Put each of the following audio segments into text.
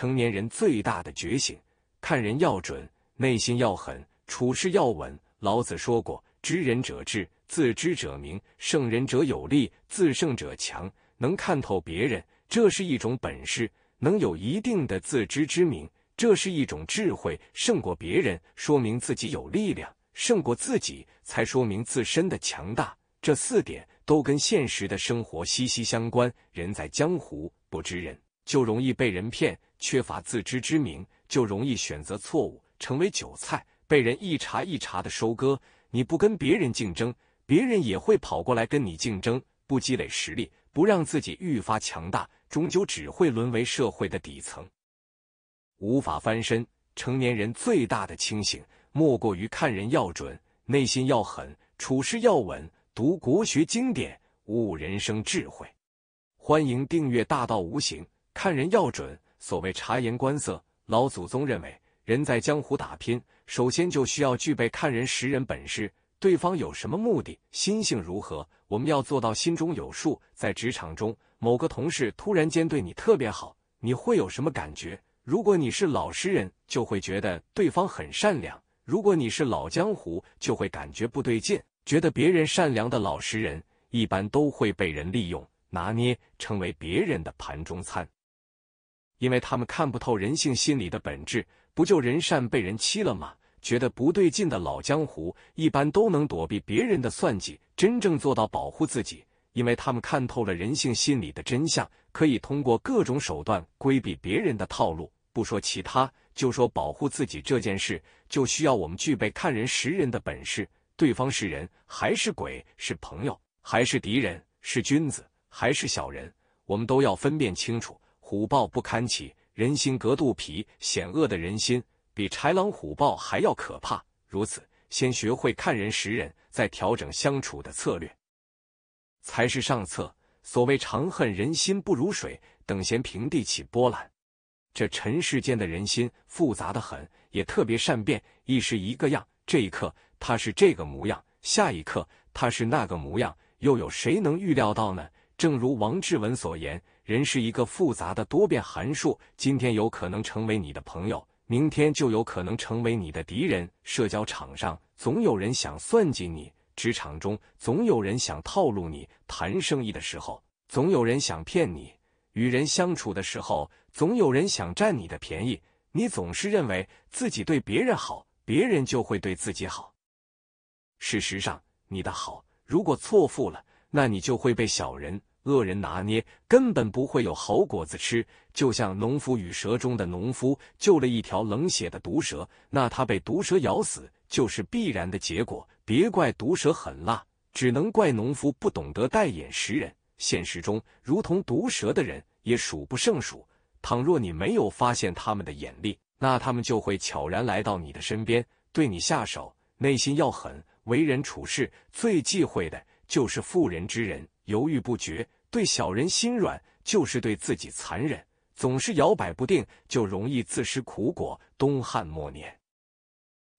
成年人最大的觉醒，看人要准，内心要狠，处事要稳。老子说过：“知人者智，自知者明；胜人者有力，自胜者强。”能看透别人，这是一种本事；能有一定的自知之明，这是一种智慧。胜过别人，说明自己有力量；胜过自己，才说明自身的强大。这四点都跟现实的生活息息相关。人在江湖，不知人。就容易被人骗，缺乏自知之明，就容易选择错误，成为韭菜，被人一茬一茬的收割。你不跟别人竞争，别人也会跑过来跟你竞争。不积累实力，不让自己愈发强大，终究只会沦为社会的底层，无法翻身。成年人最大的清醒，莫过于看人要准，内心要狠，处事要稳。读国学经典，悟人生智慧。欢迎订阅《大道无形》。看人要准，所谓察言观色。老祖宗认为，人在江湖打拼，首先就需要具备看人识人本事。对方有什么目的，心性如何，我们要做到心中有数。在职场中，某个同事突然间对你特别好，你会有什么感觉？如果你是老实人，就会觉得对方很善良；如果你是老江湖，就会感觉不对劲，觉得别人善良的老实人一般都会被人利用、拿捏，成为别人的盘中餐。因为他们看不透人性心理的本质，不就人善被人欺了吗？觉得不对劲的老江湖，一般都能躲避别人的算计，真正做到保护自己。因为他们看透了人性心理的真相，可以通过各种手段规避别人的套路。不说其他，就说保护自己这件事，就需要我们具备看人识人的本事。对方是人还是鬼？是朋友还是敌人？是君子还是小人？我们都要分辨清楚。虎豹不堪起，人心隔肚皮。险恶的人心比豺狼虎豹还要可怕。如此，先学会看人识人，再调整相处的策略，才是上策。所谓“长恨人心不如水，等闲平地起波澜”。这尘世间的人心复杂的很，也特别善变，一时一个样。这一刻他是这个模样，下一刻他是那个模样，又有谁能预料到呢？正如王志文所言。人是一个复杂的多变函数，今天有可能成为你的朋友，明天就有可能成为你的敌人。社交场上总有人想算计你，职场中总有人想套路你，谈生意的时候总有人想骗你，与人相处的时候总有人想占你的便宜。你总是认为自己对别人好，别人就会对自己好。事实上，你的好如果错付了，那你就会被小人。恶人拿捏，根本不会有好果子吃。就像农夫与蛇中的农夫救了一条冷血的毒蛇，那他被毒蛇咬死就是必然的结果。别怪毒蛇狠辣，只能怪农夫不懂得带眼识人。现实中，如同毒蛇的人也数不胜数。倘若你没有发现他们的眼力，那他们就会悄然来到你的身边，对你下手。内心要狠，为人处事最忌讳的就是妇人之仁。犹豫不决，对小人心软，就是对自己残忍；总是摇摆不定，就容易自食苦果。东汉末年，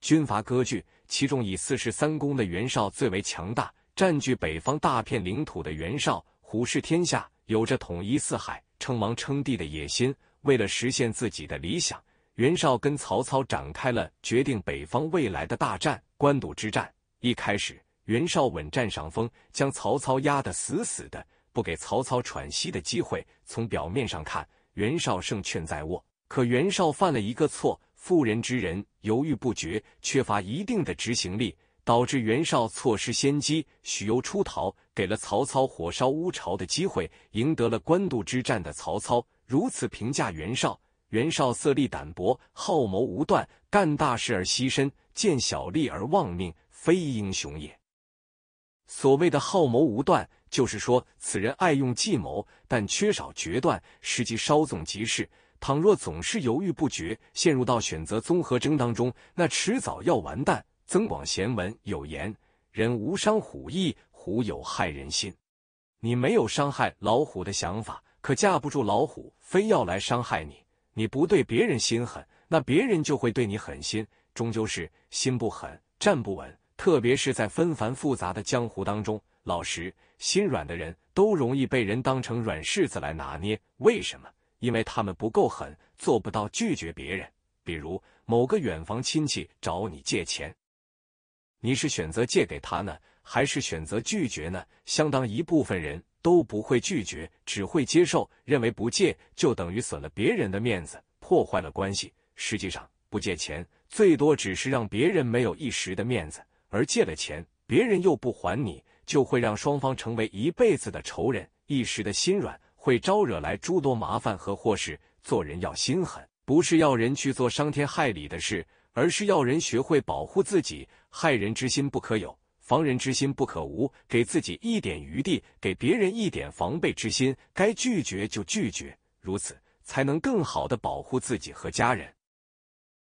军阀割据，其中以四十三公的袁绍最为强大，占据北方大片领土的袁绍，虎视天下，有着统一四海、称王称帝的野心。为了实现自己的理想，袁绍跟曹操展开了决定北方未来的大战——官渡之战。一开始。袁绍稳占上风，将曹操压得死死的，不给曹操喘息的机会。从表面上看，袁绍胜券在握。可袁绍犯了一个错：妇人之仁，犹豫不决，缺乏一定的执行力，导致袁绍错失先机，许攸出逃，给了曹操火烧乌巢的机会，赢得了官渡之战的曹操如此评价袁绍：袁绍色厉胆薄，好谋无断，干大事而惜身，见小利而忘命，非英雄也。所谓的“好谋无断”，就是说此人爱用计谋，但缺少决断，时机稍纵即逝。倘若总是犹豫不决，陷入到选择综合征当中，那迟早要完蛋。《增广贤文》有言：“人无伤虎意，虎有害人心。”你没有伤害老虎的想法，可架不住老虎非要来伤害你。你不对别人心狠，那别人就会对你狠心。终究是心不狠，站不稳。特别是在纷繁复杂的江湖当中，老实心软的人都容易被人当成软柿子来拿捏。为什么？因为他们不够狠，做不到拒绝别人。比如某个远房亲戚找你借钱，你是选择借给他呢，还是选择拒绝呢？相当一部分人都不会拒绝，只会接受，认为不借就等于损了别人的面子，破坏了关系。实际上，不借钱最多只是让别人没有一时的面子。而借了钱，别人又不还你，就会让双方成为一辈子的仇人。一时的心软，会招惹来诸多麻烦和祸事。做人要心狠，不是要人去做伤天害理的事，而是要人学会保护自己。害人之心不可有，防人之心不可无。给自己一点余地，给别人一点防备之心。该拒绝就拒绝，如此才能更好的保护自己和家人。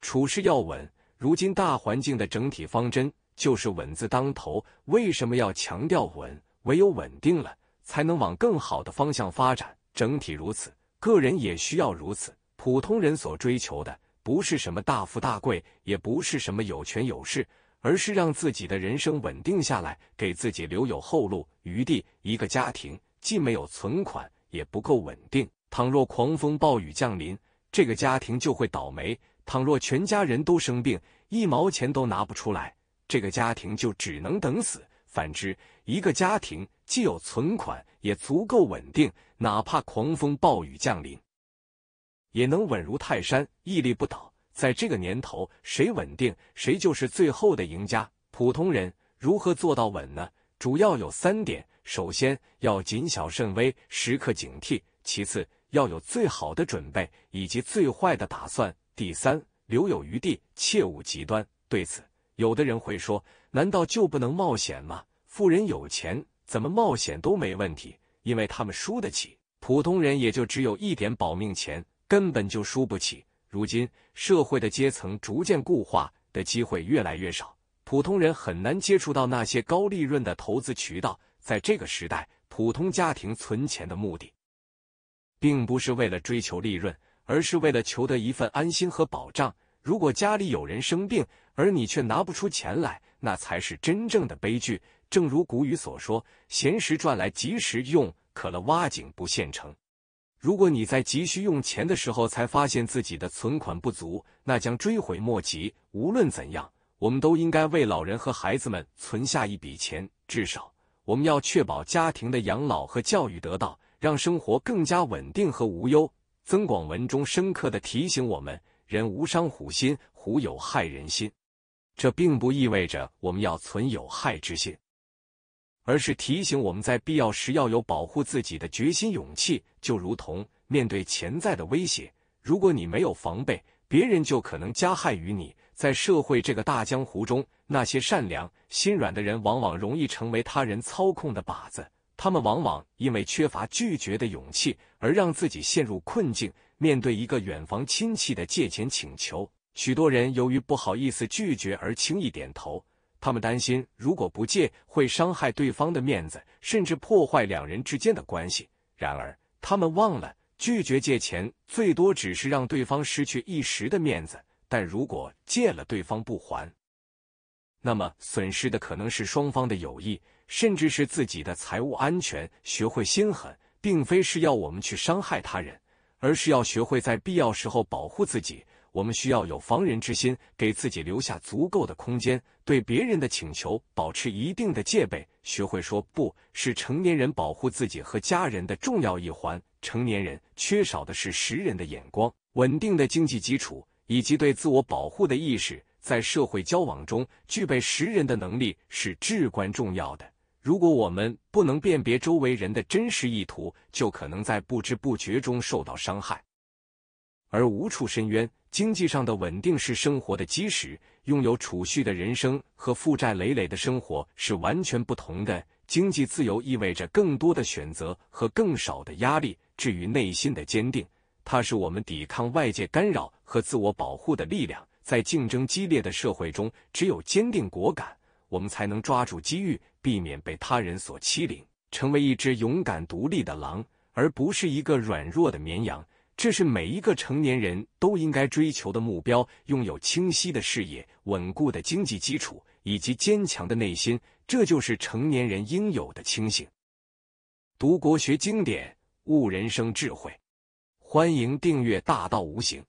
处事要稳，如今大环境的整体方针。就是稳字当头，为什么要强调稳？唯有稳定了，才能往更好的方向发展。整体如此，个人也需要如此。普通人所追求的，不是什么大富大贵，也不是什么有权有势，而是让自己的人生稳定下来，给自己留有后路余地。一个家庭既没有存款，也不够稳定，倘若狂风暴雨降临，这个家庭就会倒霉；倘若全家人都生病，一毛钱都拿不出来。这个家庭就只能等死。反之，一个家庭既有存款，也足够稳定，哪怕狂风暴雨降临，也能稳如泰山，屹立不倒。在这个年头，谁稳定，谁就是最后的赢家。普通人如何做到稳呢？主要有三点：首先，要谨小慎微，时刻警惕；其次，要有最好的准备以及最坏的打算；第三，留有余地，切勿极端。对此。有的人会说：“难道就不能冒险吗？富人有钱，怎么冒险都没问题，因为他们输得起。普通人也就只有一点保命钱，根本就输不起。”如今社会的阶层逐渐固化，的机会越来越少，普通人很难接触到那些高利润的投资渠道。在这个时代，普通家庭存钱的目的，并不是为了追求利润，而是为了求得一份安心和保障。如果家里有人生病，而你却拿不出钱来，那才是真正的悲剧。正如古语所说：“闲时赚来，及时用；渴了挖井，不现成。”如果你在急需用钱的时候才发现自己的存款不足，那将追悔莫及。无论怎样，我们都应该为老人和孩子们存下一笔钱，至少我们要确保家庭的养老和教育得到，让生活更加稳定和无忧。曾广文中深刻的提醒我们。人无伤虎心，虎有害人心。这并不意味着我们要存有害之心，而是提醒我们在必要时要有保护自己的决心、勇气。就如同面对潜在的威胁，如果你没有防备，别人就可能加害于你。在社会这个大江湖中，那些善良、心软的人，往往容易成为他人操控的靶子。他们往往因为缺乏拒绝的勇气而让自己陷入困境。面对一个远房亲戚的借钱请求，许多人由于不好意思拒绝而轻易点头。他们担心如果不借会伤害对方的面子，甚至破坏两人之间的关系。然而，他们忘了拒绝借钱最多只是让对方失去一时的面子，但如果借了对方不还，那么损失的可能是双方的友谊。甚至是自己的财务安全，学会心狠，并非是要我们去伤害他人，而是要学会在必要时候保护自己。我们需要有防人之心，给自己留下足够的空间，对别人的请求保持一定的戒备，学会说“不”，是成年人保护自己和家人的重要一环。成年人缺少的是识人的眼光、稳定的经济基础以及对自我保护的意识，在社会交往中，具备识人的能力是至关重要的。如果我们不能辨别周围人的真实意图，就可能在不知不觉中受到伤害，而无处伸冤。经济上的稳定是生活的基石，拥有储蓄的人生和负债累累的生活是完全不同的。经济自由意味着更多的选择和更少的压力。至于内心的坚定，它是我们抵抗外界干扰和自我保护的力量。在竞争激烈的社会中，只有坚定果敢。我们才能抓住机遇，避免被他人所欺凌，成为一只勇敢独立的狼，而不是一个软弱的绵羊。这是每一个成年人都应该追求的目标。拥有清晰的视野、稳固的经济基础以及坚强的内心，这就是成年人应有的清醒。读国学经典，悟人生智慧。欢迎订阅《大道无形》。